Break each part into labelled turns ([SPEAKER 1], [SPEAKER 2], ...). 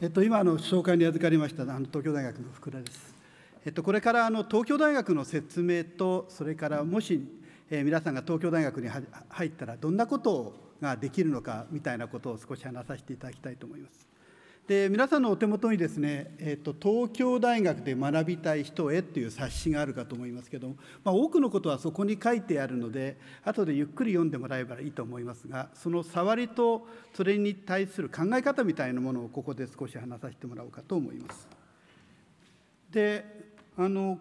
[SPEAKER 1] えっと、今あの紹介に預かりましたあの東京大学の福田です。えっと、これからあの東京大学の説明とそれからもし、え皆さんが東京大学に入ったらどんなことをができるのかみたいなことを少し話させていただきたいと思います。で皆さんのお手元にですね、えっと「東京大学で学びたい人へ」という冊子があるかと思いますけども、まあ、多くのことはそこに書いてあるので後でゆっくり読んでもらえばいいと思いますがその触りとそれに対する考え方みたいなものをここで少し話させてもらおうかと思います。であの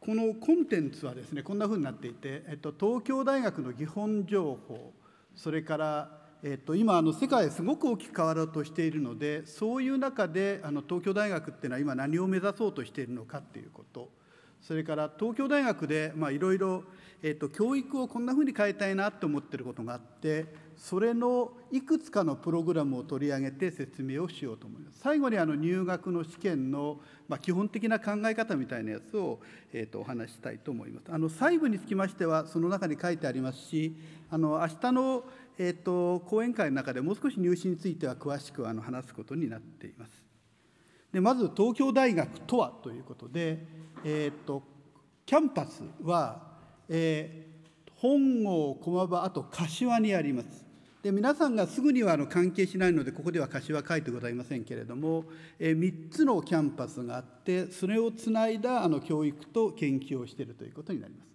[SPEAKER 1] このコンテンツはですねこんなふうになっていて、えっと、東京大学の基本情報それから、えっと今あの世界すごく大きく変わろうとしているのでそういう中であの東京大学っていうのは今何を目指そうとしているのかっていうことそれから東京大学でいろいろ教育をこんなふうに変えたいなと思ってることがあってそれのいくつかのプログラムを取り上げて説明をしようと思います最後にあの入学の試験の、まあ、基本的な考え方みたいなやつを、えーと、お話したいと思いますあの細部につきましてはその中に書いてありますしあの明日の、えーと、講演会の中でもう少し入試については詳しくあの話すことになっていますでまず東京大学とはということで、えーと、とキャンパスは、えー、本郷駒場あと柏にありますで皆さんがすぐにはあの関係しないのでここでは柏いてございませんけれども、え3つのキャンパスがあってそれをつないだあの教育と研究をしているということになります。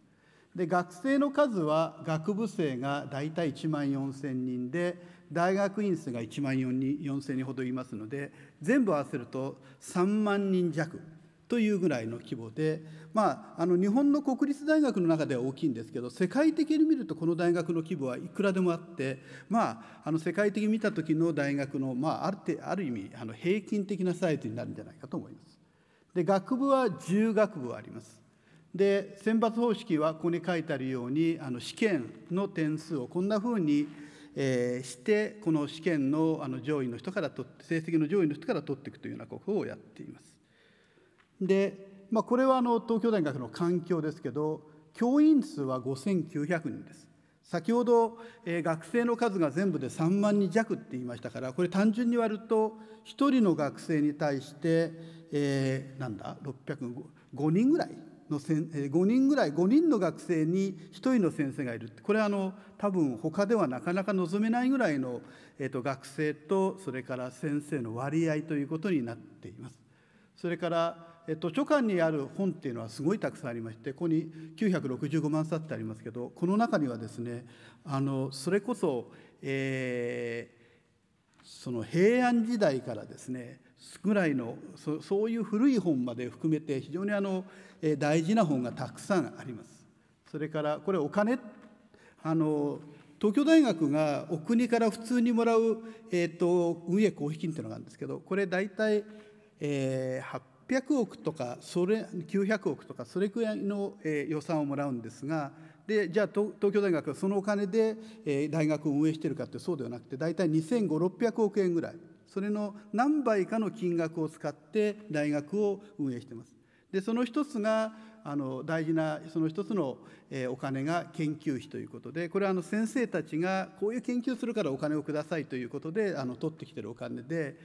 [SPEAKER 1] で学生の数は学部生が大体1万4000人で大学院生が1万4000人ほどいますので全部合わせると3万人弱というぐらいの規模で、まあ、あの日本の国立大学の中では大きいんですけど世界的に見るとこの大学の規模はいくらでもあって、まあ、あの世界的に見た時の大学の、まあ、あるある意味あの平均的なサイズになるんじゃないかと思います。で学部は10学部あります。で選抜方式はここに書いてあるようにあの試験の点数をこんなふうに、えー、してこの試験のあの上位の人から取って成績の上位の人から取っていくというようなことをやっています。で、まあ、これはあの東京大学の環境ですけど教員数は5900人です先ほど、えー、学生の数が全部で3万人弱って言いましたからこれ単純に割ると1人の学生に対して、えー、なんだ605人ぐらいのせえー、5人ぐらい5人の学生に1人の先生がいるってこれあの多分他ではなかなか望めないぐらいの、えーと学生とそれから先生の割合ということになっています。それからえ図書館にある本っていうのはすごいたくさんありましてここに965万冊ってありますけどこの中にはですねあのそれこそ、えー、その平安時代からですねぐらいのそそういう古い本まで含めて非常にあの、え大事な本がたくさんあります。それからこれお金あの東京大学がお国から普通にもらう、えーと、運営公費金っていうのがあるんですけどこれ大体、えー、800億とかそれ900億とかそれくらいの、予算をもらうんですがでじゃあ東京大学はそのお金で、大学を運営しているかってそうではなくて大体2500600億円ぐらいそれの何倍かの金額を使って大学を運営しています。でその一つがあの大事なその一つの、お金が研究費ということでこれはあの先生たちがこういう研究するからお金をくださいということであの取ってきてるお金で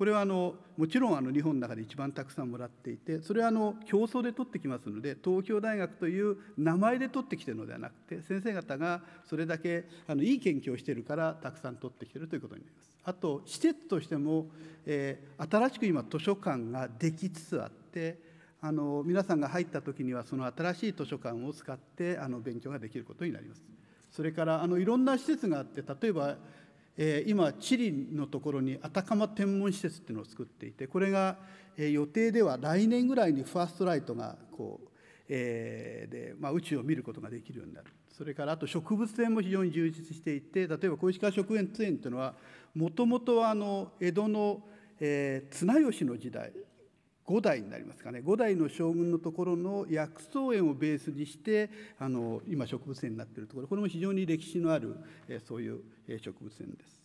[SPEAKER 1] これはあのもちろんあの日本の中で一番たくさんもらっていてそれはあの競争で取ってきますので東京大学という名前で取ってきてるのではなくて先生方がそれだけあのいい研究をしてるからたくさん取ってきてるということになります。あと施設としても、えー、新しく今図書館ができつつあってあの皆さんが入った時にはその新しい図書館を使ってあの勉強ができることになります。それからあのいろんな施設があって例えばえー、今チリのところにあたかま天文施設っていうのを作っていてこれが、えー、予定では来年ぐらいにファーストライトがこう、えー、で、まあ、宇宙を見ることができるようになるそれからあと植物園も非常に充実していて例えば小石川植園園っていうのはもともとはあの江戸の、えー、綱吉の時代5代になりますかね5代の将軍のところの薬草園をベースにしてあの今植物園になっているところこれも非常に歴史のあるそういう植物園です。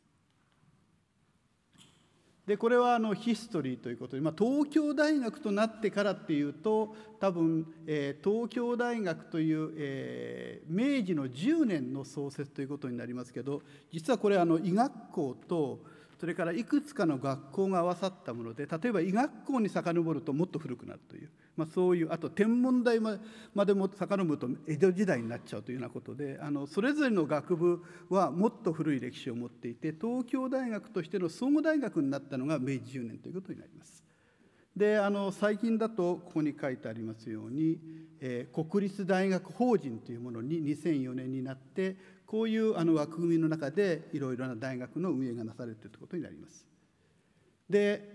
[SPEAKER 1] でこれはあのヒストリーということで、まあ、東京大学となってからっていうと多分、えー、東京大学という、えー、明治の10年の創設ということになりますけど実はこれあの医学校とそれからいくつかの学校が合わさったもので例えば医学校に遡るともっと古くなるという、まあ、そういうあと天文台までも遡ると江戸時代になっちゃうというようなことであのそれぞれの学部はもっと古い歴史を持っていて東京大学としての総合大学になったのが明治10年ということになります。であの最近だとここに書いてありますように、えー、国立大学法人というものに2004年になってこういうあの枠組みの中でいろいろな大学の運営がなされているということになります。で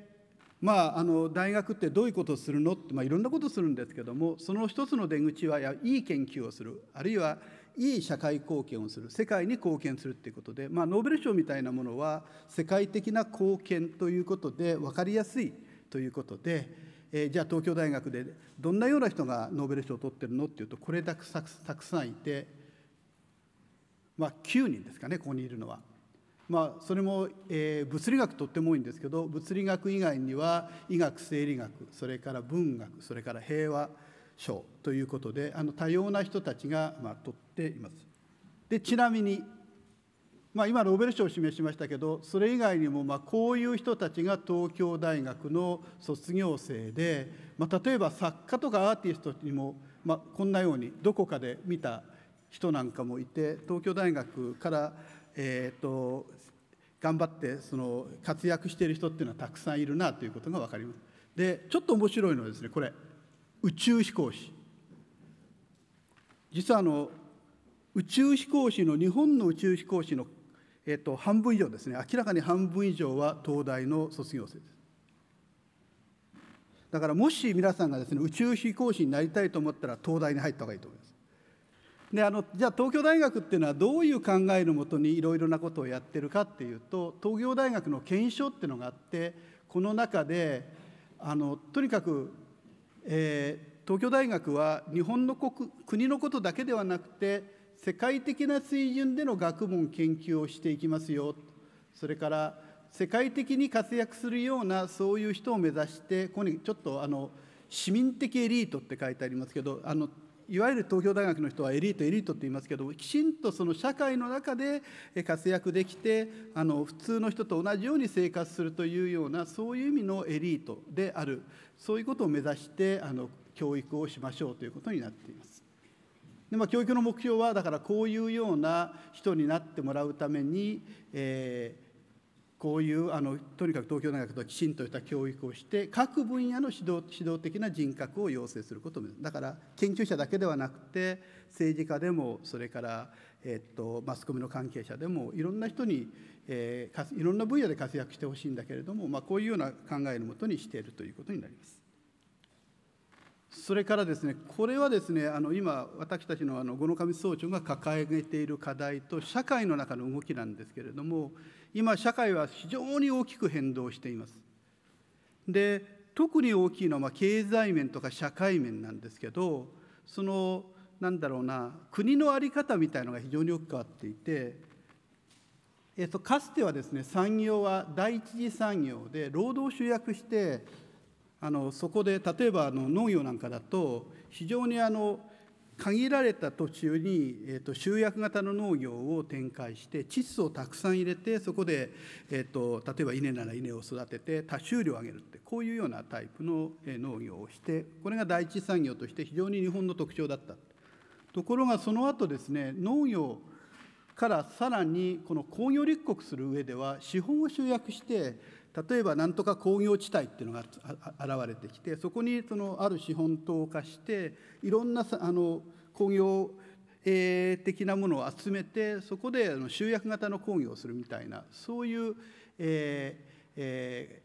[SPEAKER 1] まあ、あの大学ってどういうことをするのって、まあ、いろんなことをするんですけどもその一つの出口はいい研究をするあるいはいい社会貢献をする世界に貢献するっていうことで、まあ、ノーベル賞みたいなものは世界的な貢献ということで分かりやすいということで、えー、じゃあ東京大学でどんなような人がノーベル賞を取ってるのっていうとこれだけたくさんいてまあ、9人ですかねここにいるのは。まあ、それも、えー、物理学とっても多いんですけど物理学以外には医学生理学それから文学それから平和賞ということであの多様な人たちが、まあ、取っています。でちなみに、まあ、今ノーベル賞を示しましたけどそれ以外にも、まあ、こういう人たちが東京大学の卒業生で、まあ、例えば作家とかアーティストにも、まあ、こんなようにどこかで見た人なんかもいて東京大学から、えーと、頑張ってその活躍している人っていうのはたくさんいるなということが分かります。でちょっと面白いのはですねこれ宇宙飛行士実はあの宇宙飛行士の日本の宇宙飛行士の、えーと半分以上ですね明らかに半分以上は東大の卒業生です。だからもし皆さんがですね宇宙飛行士になりたいと思ったら東大に入った方がいいと思います。であのじゃあ東京大学っていうのはどういう考えのもとにいろいろなことをやってるかっていうと東京大学の検証っていうのがあってこの中であのとにかく、えー、東京大学は日本の国国のことだけではなくて世界的な水準での学問研究をしていきますよそれから世界的に活躍するようなそういう人を目指してここにちょっとあの市民的エリートって書いてありますけどあのいわゆる東京大学の人はエリートエリートって言いますけどきちんとその社会の中で活躍できてあの普通の人と同じように生活するというようなそういう意味のエリートであるそういうことを目指してあの教育をしましょうということになっています。でまあ、教育の目標はだからこういうような人になってもらうために、えーこういうあのとにかく東京大学ときちんとした教育をして各分野の指導指導的な人格を養成することだから研究者だけではなくて政治家でもそれから、えっと、マスコミの関係者でもいろんな人に、えー、いろんな分野で活躍してほしいんだけれども、まあ、こういうような考えのもとにしているということになります。それからですね、これはですね、あの今、私たちのあの五ノ上総長が掲げている課題と、社会の中の動きなんですけれども、今社会は非常に大きく変動していますで特に大きいのはま経済面とか社会面なんですけどそのなんだろうな国の在り方みたいのが非常によく変わっていて、えっと、かつてはですね産業は第一次産業で労働集約してあのそこで例えばあの農業なんかだと非常にあの限られた土地に、えー、と集約型の農業を展開して窒素をたくさん入れてそこで、えーと、例えば稲なら稲を育てて多収量を上げるってこういうようなタイプの農業をしてこれが第一産業として非常に日本の特徴だったところがその後ですね農業からさらにこの工業立国する上では資本を集約して例えば何とか工業地帯っていうのが現れてきてそこにそのある資本投下していろんなあの工業え的なものを集めてそこで集約型の工業をするみたいなそういう、えーえ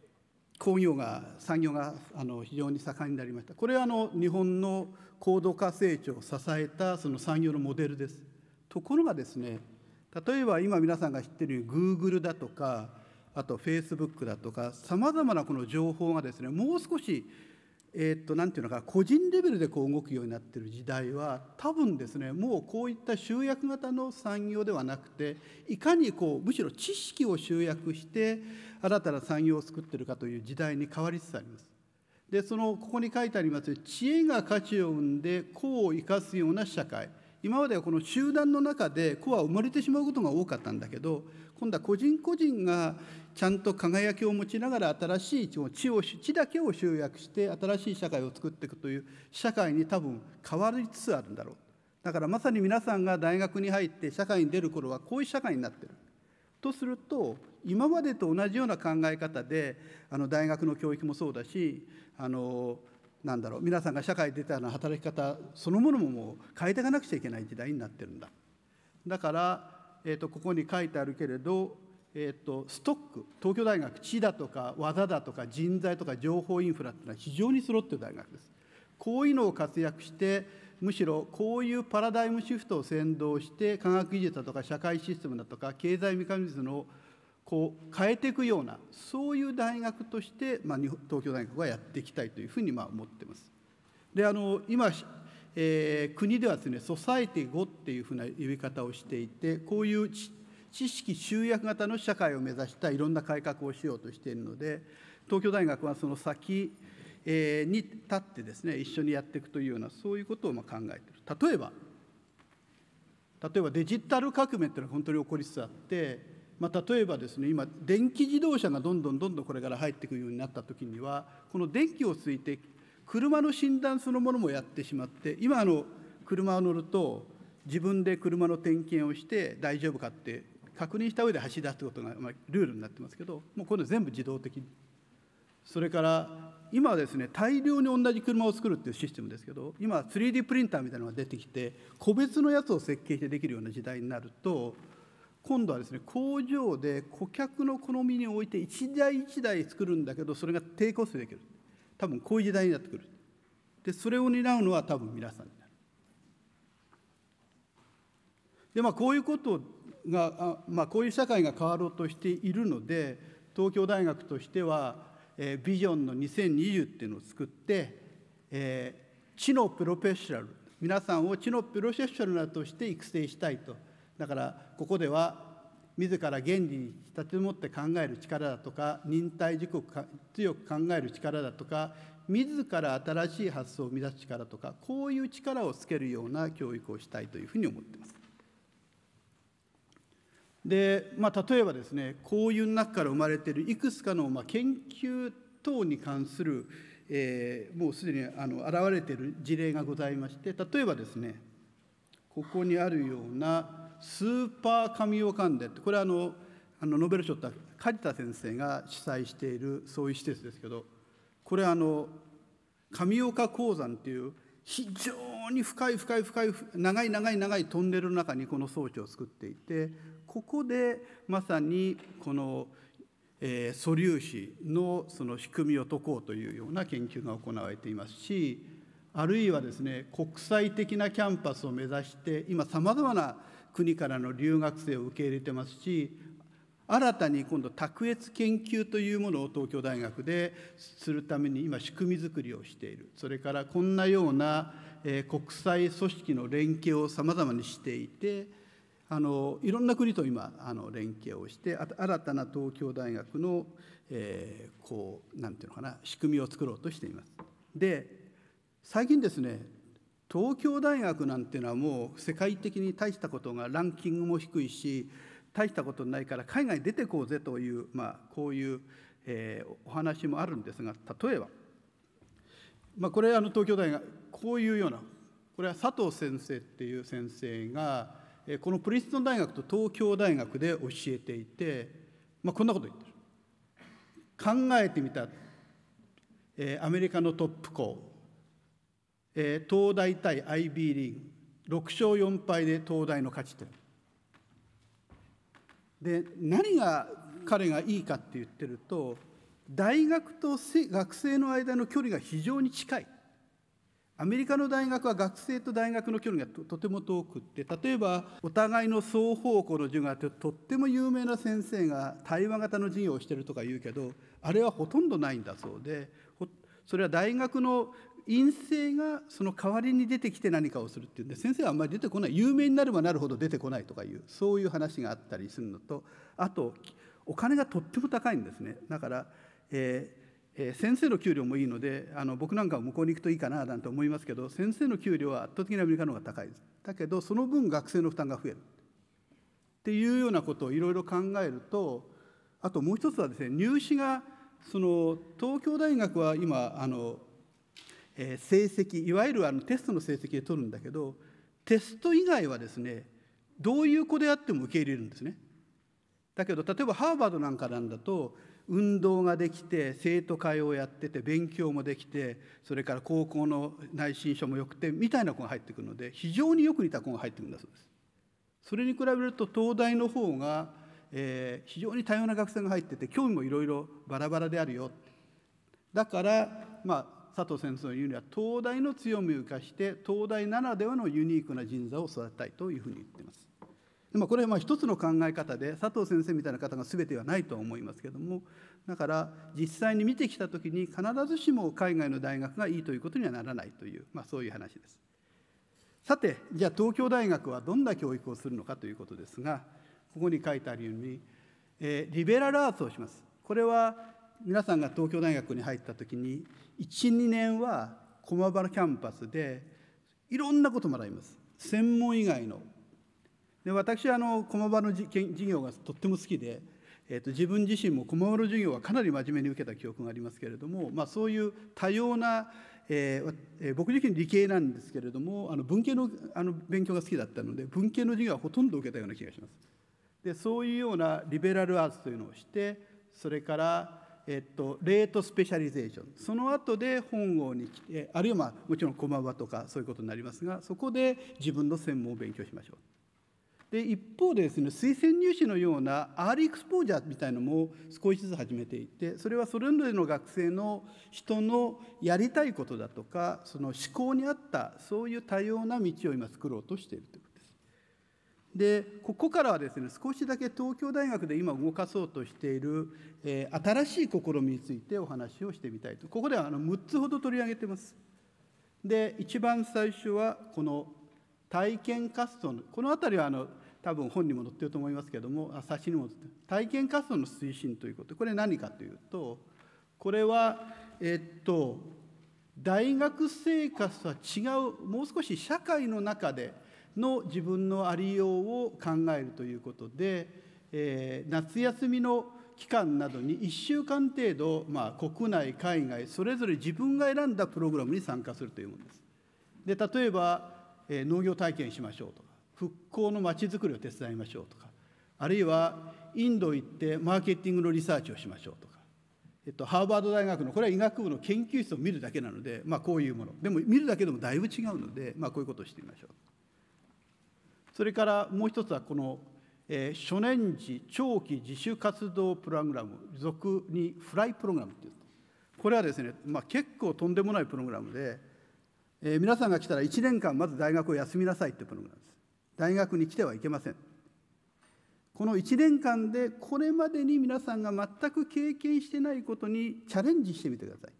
[SPEAKER 1] ー、工業が産業があの非常に盛んになりましたこれはあの日本の高度化成長を支えたその産業のモデルですところがですね例えば今皆さんが知ってるグーグルだとかあとフェイスブックだとか、さまざまなこの情報がですね、もう少し、えー、っと、なんていうのか、個人レベルでこう動くようになっている時代は、多分ですね、もうこういった集約型の産業ではなくて、いかにこう、むしろ知識を集約して、新たな産業を作っているかという時代に変わりつつあります。で、その、ここに書いてあります、知恵が価値を生んで、功を生かすような社会。今まではこの集団の中で子は生まれてしまうことが多かったんだけど今度は個人個人がちゃんと輝きを持ちながら新しい地を地だけを集約して新しい社会を作っていくという社会に多分変わりつつあるんだろうだからまさに皆さんが大学に入って社会に出る頃はこういう社会になってるとすると今までと同じような考え方であの大学の教育もそうだしあのなんだろう皆さんが社会に出たような働き方そのものももう変えていかなくちゃいけない時代になってるんだだから、えーとここに書いてあるけれどえーと、ストック東京大学地だとか技だとか人材とか情報インフラっていうのは非常に揃ってる大学ですこういうのを活躍してむしろこういうパラダイムシフトを先導して科学技術だとか社会システムだとか経済メカニズムをこう変えていくようなそういう大学として、まあ、東京大学はやっていきたいというふうにまあ思ってます。であの今えー、国ではですねソサイティ5っていうふうな呼び方をしていてこういう知知識集約型の社会を目指したいろんな改革をしようとしているので東京大学はその先に立ってですね一緒にやっていくというようなそういうことをま考えている例えば例えばデジタル革命っていうのは本当に起こりつつあって、まあ、例えばですね今電気自動車がどんどんどんどんこれから入ってくるようになった時にはこの電気をついて車の診断そのものもやってしまって今あの車を乗ると自分で車の点検をして大丈夫かって確認した上で走り出すということが、まあ、ルールになってますけどもうこれ全部自動的にそれから今はですね大量に同じ車を作るっていうシステムですけど今 3D プリンターみたいなのが出てきて個別のやつを設計してできるような時代になると今度はですね工場で顧客の好みにおいて一台一台作るんだけどそれが低コストできる多分こういう時代になってくるでそれを担うのは多分皆さんになるでまあこういうことをが、まあ、こういう社会が変わろうとしているので東京大学としては、えー、ビジョンの2020っていうのを作って、えー、知のプロフェッショナル皆さんを知のプロフェッショナルとして育成したいとだからここでは自ら原理に立ち持って考える力だとか忍耐自己強く考える力だとか自ら新しい発想を生み出す力とかこういう力をつけるような教育をしたいというふうに思っています。で、まあ、例えばですねこういう中から生まれているいくつかのまあ研究等に関する、えー、もうすでにあの現れている事例がございまして例えばですねここにあるようなスーパーカミオカンデってこれはあのあのノーベル賞った梶田先生が主催しているそういう施設ですけどこれはあの神岡鉱山っていう非常に深い深い深い長い長い長いトンネルの中にこの装置を作っていてここでまさにこの、え素粒子のその仕組みを解こうというような研究が行われていますしあるいはですね国際的なキャンパスを目指して今さまざまな国からの留学生を受け入れてますし新たに今度卓越研究というものを東京大学でするために今仕組みづくりをしているそれからこんなような国際組織の連携をさまざまにしていてあのいろんな国と今あの連携をして新たな東京大学の、えー、こうなんていうのかな仕組みを作ろうとしています。で最近ですね東京大学なんていうのはもう世界的に大したことがランキングも低いし大したことないから海外出てこうぜという、まあ、こういう、えー、お話もあるんですが例えば、まあ、これあの東京大学こういうようなこれは佐藤先生っていう先生がこのプリンストン大学と東京大学で教えていて、まあ、こんなこと言ってる考えてみた、えアメリカのトップ校、えー、東大対 IB リーグ6勝4敗で東大の勝ち点で何が彼がいいかって言ってると大学と学生の間の距離が非常に近いアメリカの大学は学生と大学の距離がとても遠くって例えばお互いの双方向の授業があってとっても有名な先生が対話型の授業をしてるとか言うけどあれはほとんどないんだそうでそれは大学の院生がその代わりに出てきて何かをするっていうんで先生はあんまり出てこない有名になればなるほど出てこないとかいうそういう話があったりするのとあとお金がとっても高いんですね。だから、えーえ先生の給料もいいのであの僕なんかは向こうに行くといいかななんて思いますけど先生の給料は圧倒的にアメリカの方が高いですだけどその分学生の負担が増えるっていうようなことをいろいろ考えるとあともう一つはですね入試がその東京大学は今あの、え成績いわゆるあのテストの成績で取るんだけどテスト以外はですねどういう子であっても受け入れるんですね。だけど例えばハーバードなんかなんだと運動ができて生徒会をやってて勉強もできてそれから高校の内申書もよくてみたいな子が入ってくるので非常によく似た子が入ってくるんだそうです。それに比べると東大の方が、えー、非常に多様な学生が入ってて興味もいろいろバラバラであるよだから、まあ、佐藤先生の言うには東大の強みを生かして東大ならではのユニークな人材を育てたいというふうに言っています。まあ、これはまあ一つの考え方で佐藤先生みたいな方が全てはないとは思いますけどもだから実際に見てきた時に必ずしも海外の大学がいいということにはならないという、まあ、そういう話です。さてじゃあ東京大学はどんな教育をするのかということですがここに書いてあるように、えー、リベラルアーツをします。これは皆さんが東京大学に入った時に12年は駒場のキャンパスでいろんなことを学びます。専門以外ので私はあの駒場の授業がとっても好きで、えーと、と自分自身も駒場の授業はかなり真面目に受けた記憶がありますけれども、まあ、そういう多様な、えーえー、僕自身理系なんですけれどもあの文系のあの勉強が好きだったので文系の授業はほとんど受けたような気がします。でそういうようなリベラルアーツというのをしてそれからえっと、レートスペシャリゼーションその後で本郷に来てあるいはまあもちろん駒場とかそういうことになりますがそこで自分の専門を勉強しましょうで一方でですね推薦入試のようなアーリーエクスポージャーみたいのも少しずつ始めていてそれはそれぞれの学生の人のやりたいことだとかその思考に合ったそういう多様な道を今作ろうとしているということです。でここからはですね少しだけ東京大学で今動かそうとしている、えー、新しい試みについてお話をしてみたいとここではあの6つほど取り上げてます。で一番最初はこの体験活動のこの辺りはあの多分本にも載ってると思いますけどもあ冊子にも載ってる体験活動の推進ということこれ何かというとこれはえっと大学生活とは違うもう少し社会の中での自分のありようを考えるということで、えー、夏休みの期間などに1週間程度、まあ、国内海外それぞれ自分が選んだプログラムに参加するというものです。で例えばえ農業体験しましょうとか復興のまちづくりを手伝いましょうとかあるいはインド行ってマーケティングのリサーチをしましょうとか、えっと、ハーバード大学のこれは医学部の研究室を見るだけなので、まあ、こういうものでも見るだけでもだいぶ違うので、まあ、こういうことをしてみましょうそれからもう一つはこの、えー、初年次長期自主活動プログラム俗にフライプログラムっていうこれはですね、まあ、結構とんでもないプログラムでえー、皆さんが来たら1年間まず大学を休みなさいというプログラムです。大学に来てはいけません。この1年間でこれまでに皆さんが全く経験してないことにチャレンジしてみてください。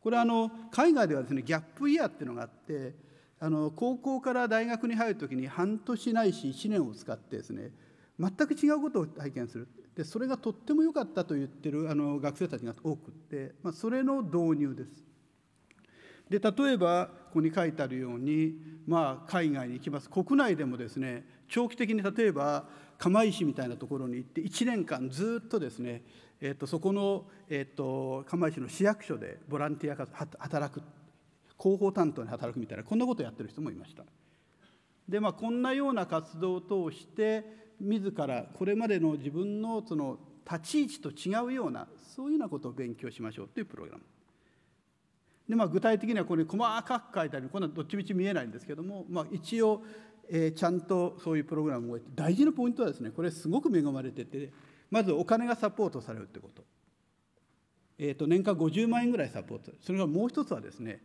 [SPEAKER 1] これはあの海外ではですねギャップイヤーっていうのがあってあの高校から大学に入るときに半年ないし1年を使ってですね全く違うことを体験するでそれがとっても良かったと言ってるあの学生たちが多くって、まあ、それの導入です。で例えばここに書いてあるように、まあ、海外に行きます国内でもですね長期的に例えば釜石みたいなところに行って1年間ずっとですね、えー、とそこの、えー、と釜石の市役所でボランティアが働く広報担当に働くみたいなこんなことをやってる人もいました。でまあ、こんなような活動を通して自らこれまでの自分のその立ち位置と違うようなそういうようなことを勉強しましょうというプログラム。でまあ、具体的にはこれ細かく書いてあるこんなどっちみち見えないんですけども、まあ、一応、えー、ちゃんとそういうプログラムを大事なポイントはですねこれすごく恵まれててまずお金がサポートされるってこと,、えー、と年間50万円ぐらいサポートそれがもう一つはですね、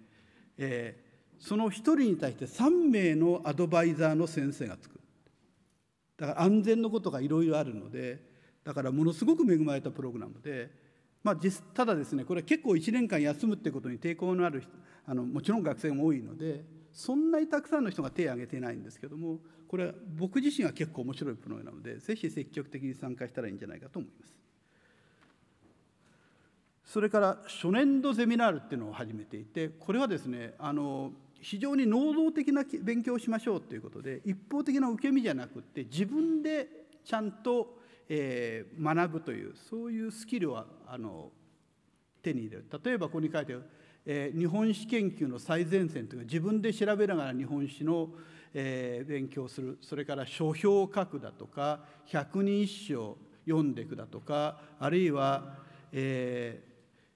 [SPEAKER 1] えー、その1人に対して3名のアドバイザーの先生がつくだから安全のことがいろいろあるのでだからものすごく恵まれたプログラムで。まあ、ただですねこれ結構1年間休むってことに抵抗のあるあのもちろん学生も多いのでそんなにたくさんの人が手を挙げてないんですけどもこれは僕自身は結構面白いプロなのでぜひ積極的に参加したらいいんじゃないかと思います。それから初年度ゼミナールっていうのを始めていてこれはですねあの非常に能動的な勉強をしましょうということで一方的な受け身じゃなくって自分でちゃんとえ学ぶというそういうスキルはあの手に入れる例えばここに書いてある、え日本史研究の最前線というか自分で調べながら日本史の、え勉強するそれから書評を書くだとか百人一首を読んでいくだとかあるいは、えー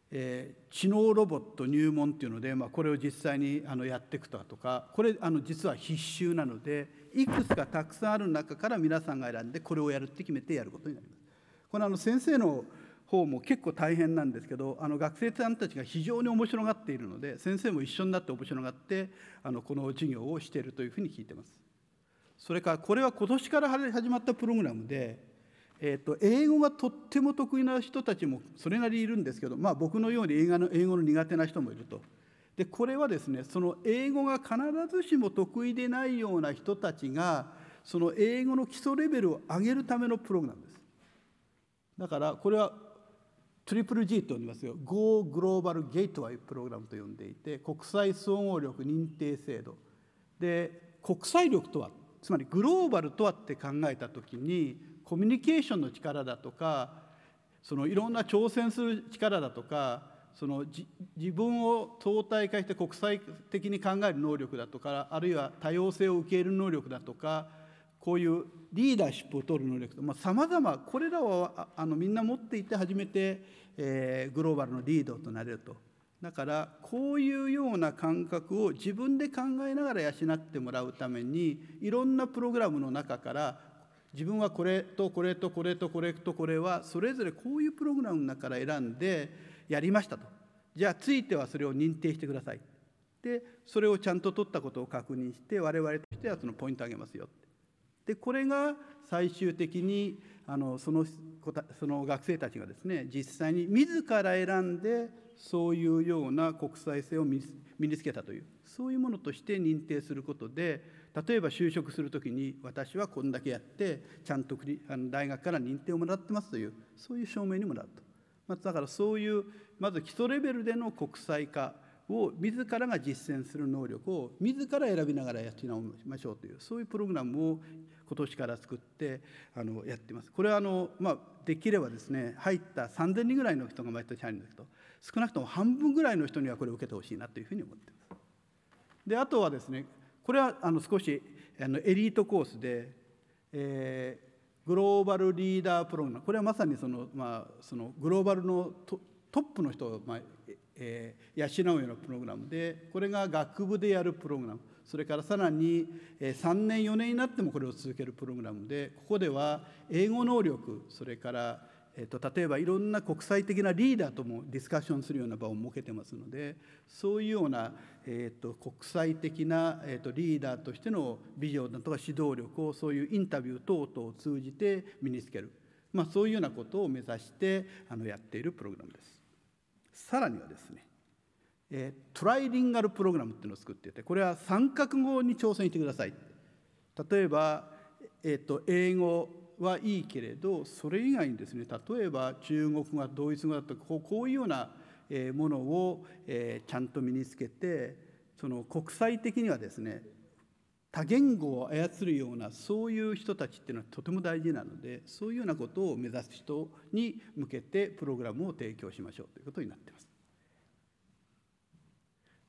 [SPEAKER 1] えー、知能ロボット入門っていうので、まあ、これを実際にあのやっていくだとかこれあの実は必修なのでいくつかたくさんある中から皆さんが選んでこれをやるって決めてやることになります。このあの先生の方も結構大変なんですけどあの学生さんたちが非常に面白がっているので先生も一緒になって面白がってあのこの授業をしているというふうに聞いてます。それからこれは今年から始まったプログラムで、えー、と英語がとっても得意な人たちもそれなりにいるんですけど、まあ、僕のようにの英語の苦手な人もいると。でこれはですねその英語が必ずしも得意でないような人たちがその英語の基礎レベルを上げるためのプログラムですだからこれはトリプル G と呼んでますよ Go Global Gateway プログラムと呼んでいて国際総合力認定制度で国際力とはつまりグローバルとはって考えた時にコミュニケーションの力だとかそのいろんな挑戦する力だとかその自分を相対化して国際的に考える能力だとかあるいは多様性を受け入れる能力だとかこういうリーダーシップを取る能力とさまざ、あ、まこれらをあのみんな持っていて初めて、えー、グローバルのリードとなれるとだからこういうような感覚を自分で考えながら養ってもらうためにいろんなプログラムの中から自分はこれとこれとこれとこれとこれはそれぞれこういうプログラムの中から選んでやりましたとじゃあついてはそれを認定してくださいでそれをちゃんと取ったことを確認して我々としてはそのポイント上げますよでこれが最終的にあのそのその学生たちがですね実際に自ら選んでそういうような国際性を身につけたというそういうものとして認定することで例えば就職する時に私はこんだけやってちゃんとあの大学から認定をもらってますというそういう証明にもなると。まあ、だからそういうまず基礎レベルでの国際化を自らが実践する能力を自ら選びながらやって直ましょうというそういうプログラムを今年から作ってあのやってます。これはあの、まあ、できればですね入った3,000人ぐらいの人が毎年入るんですけど少なくとも半分ぐらいの人にはこれを受けてほしいなというふうに思ってます。であとはですねこれはあの少しあのエリートコースで、えグローバルリーダープログラムこれはまさにその,、まあ、そのグローバルのトップの人を、まあえー、養うようなプログラムでこれが学部でやるプログラムそれからさらに、えー、3年4年になってもこれを続けるプログラムでここでは英語能力それからえっと、例えばいろんな国際的なリーダーともディスカッションするような場を設けてますのでそういうような、えっと、国際的な、えっと、リーダーとしてのビジョンだとか指導力をそういうインタビュー等々を通じて身につける、まあ、そういうようなことを目指してあのやっているプログラムです。さらにはですねえー、トライリンガルプログラムっていうのを作っていてこれは三角語に挑戦してください例えば、えーと英語はいいけれどそれ以外にですね例えば中国語ドイツ語だとこうこういうようなものをちゃんと身につけてその国際的にはですね多言語を操るようなそういう人たちっていうのはとても大事なのでそういうようなことを目指す人に向けてプログラムを提供しましょうということになっています。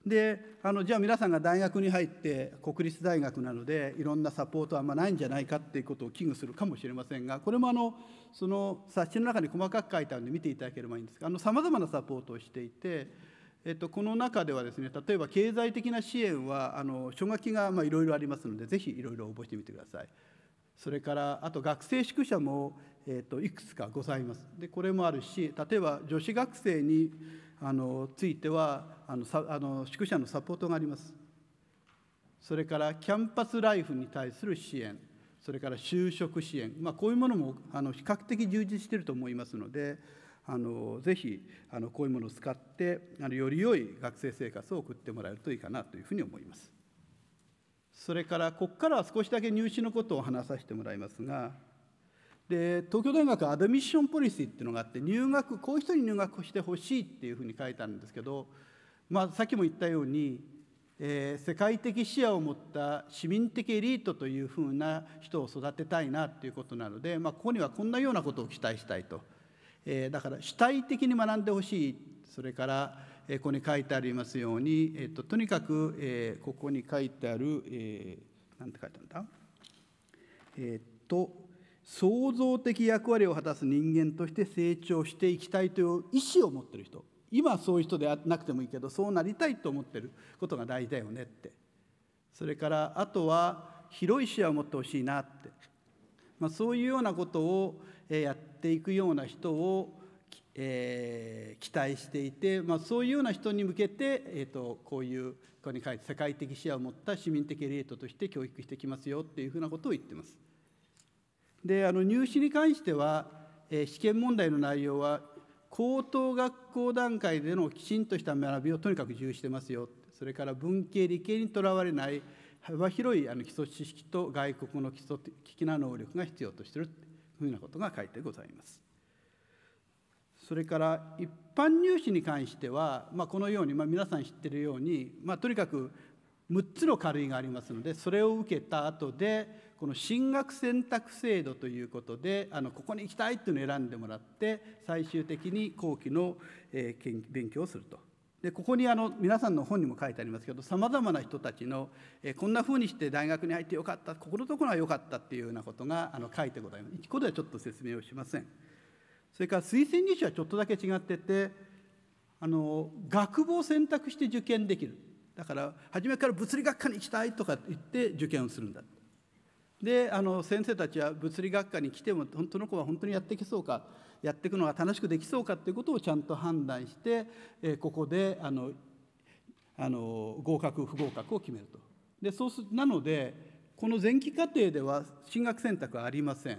[SPEAKER 1] であのじゃあ皆さんが大学に入って国立大学なのでいろんなサポートはあんまないんじゃないかっていうことを危惧するかもしれませんがこれもあのその冊子の中に細かく書いてあるので見ていただければいいんですがさまざまなサポートをしていて、えっと、この中ではですね例えば経済的な支援はあの奨学金がいろいろありますのでぜひいろいろ応募してみてください。それからあと学生宿舎も、えっと、いくつかございます。でこれもあるし例えば女子学生にあのついてはあのあの宿舎のサポートがありますそれからキャンパスライフに対する支援それから就職支援、まあ、こういうものもあの比較的充実していると思いますのであのぜひあのこういうものを使ってあのより良い学生生活を送ってもらえるといいかなというふうに思います。それからここからは少しだけ入試のことを話させてもらいますがで東京大学アドミッションポリシーっていうのがあって入学こういう人に入学してほしいっていうふうに書いたんですけど、まあ、さっきも言ったように、えー、世界的視野を持った市民的エリートというふうな人を育てたいなっていうことなので、まあ、ここにはこんなようなことを期待したいと、えー、だから主体的に学んでほしいそれから、えここに書いてありますように、えーと、とにかく、えー、ここに書いてある、えー、なんて書いてあるんだえっ、ー、と創造的役割を果たす人間として成長していきたいという意思を持ってる人今はそういう人でなくてもいいけどそうなりたいと思ってることが大事だよねってそれからあとは広い視野を持ってほしいなって、まあ、そういうようなことをやっていくような人を、えー、期待していて、まあ、そういうような人に向けて、えーと、こういうここに書いて世界的視野を持った市民的エリートとして教育してきますよっていうふうなことを言ってます。であの入試に関しては、えー、試験問題の内容は高等学校段階でのきちんとした学びをとにかく重視してますよそれから文系理系にとらわれない幅広いあの基礎知識と外国の基礎的な能力が必要としているというふうなことが書いてございます。それから一般入試に関しては、まあ、このように、まあ、皆さん知ってるように、まあ、とにかく6つの軽いがありますのでそれを受けた後でこの進学選択制度ということであのここに行きたいっていうのを選んでもらって最終的に後期の、えー、勉強をすると。でここにあの皆さんの本にも書いてありますけどさまざまな人たちの、えー、こんなふうにして大学に入ってよかったここのところはよかったっていうようなことがあの書いてございます一個ではちょっと説明をしませんそれから推薦入試はちょっとだけ違っててあの学部を選択して受験できるだから初めから物理学科に行きたいとか言って受験をするんだであの先生たちは物理学科に来ても本当の子は本当にやってきそうかやっていくのが楽しくできそうかということをちゃんと判断して、えここであのあの合格不合格を決めるとでそうすなのでこの前期課程では進学選択はありません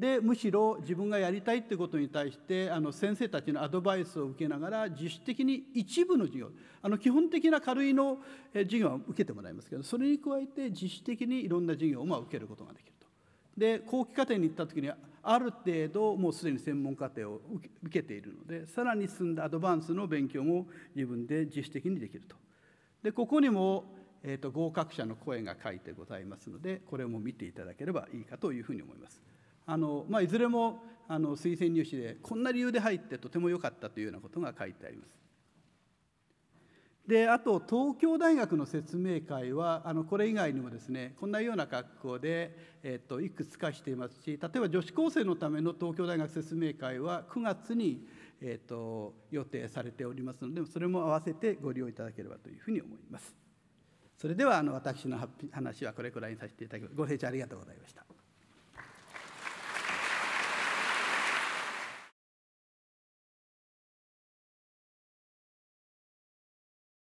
[SPEAKER 1] でむしろ自分がやりたいってことに対してあの先生たちのアドバイスを受けながら自主的に一部の授業あの基本的な軽いの授業は受けてもらいますけどそれに加えて自主的にいろんな授業をま受けることができると。で後期課程に行った時にはある程度もうすでに専門課程を受けているのでさらに進んだアドバンスの勉強も自分で自主的にできると。でここにもえーと、と合格者の声が書いてございますのでこれも見ていただければいいかというふうに思います。あの、まあ、いずれもあの推薦入試でこんな理由で入ってとても良かったというようなことが書いてあります。であと東京大学の説明会はあのこれ以外にもですねこんなような格好で、えっと、いくつかしていますし例えば女子高生のための東京大学説明会は9月に、えっと、予定されておりますのでそれも合わせてご利用いただければというふうに思います。それではあの私の話はこれくらいにさせていただきます。ご清聴ありがとうございました。